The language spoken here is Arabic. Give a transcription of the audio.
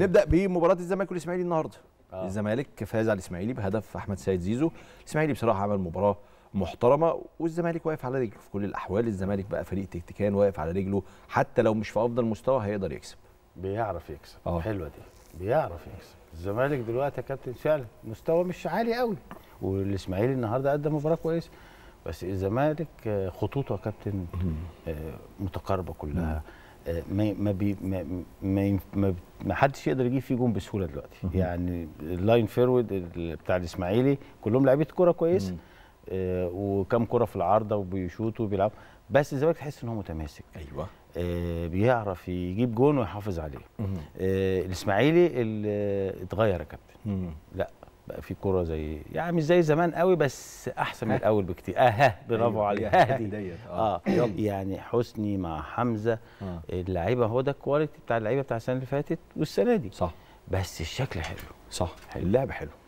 نبدا بمباراه الزمالك والاسماعيلي النهارده آه. الزمالك فاز على الاسماعيلي بهدف احمد سيد زيزو الاسماعيلي بصراحه عمل مباراه محترمه والزمالك واقف على رجله في كل الاحوال الزمالك بقى فريق تكتيكان واقف على رجله حتى لو مش في افضل مستوى هيقدر يكسب بيعرف يكسب آه. حلوه دي بيعرف يكسب الزمالك دلوقتي يا كابتن فعلا مستوى مش عالي قوي والاسماعيلي النهارده قدم مباراه كويسه بس الزمالك خطوطه يا كابتن آه، متقاربه كلها ما ما بي ما ما, ما, حدش يقدر يجيب فيه جون بسهوله دلوقتي يعني اللاين فيرويد بتاع الاسماعيلي كلهم لعيبه كوره كويسه آه، وكم كره في العارضه وبيشوطوا وبيلعبوا بس الزمالك تحس ان هو متماسك ايوه آه بيعرف يجيب جون ويحافظ عليه آه الاسماعيلي اتغير يا كابتن لا بقى في كرة زي يعني مش زي زمان قوي بس احسن من الاول بكتير اه برافو أيوة عليك أيوة، هدي اه, آه، يعني حسني مع حمزه آه. اللعيبه هو ده الكواليتي بتاع اللعيبه بتاع السنه اللي فاتت والسنه دي صح بس الشكل حلو صح حلو اللعب حلو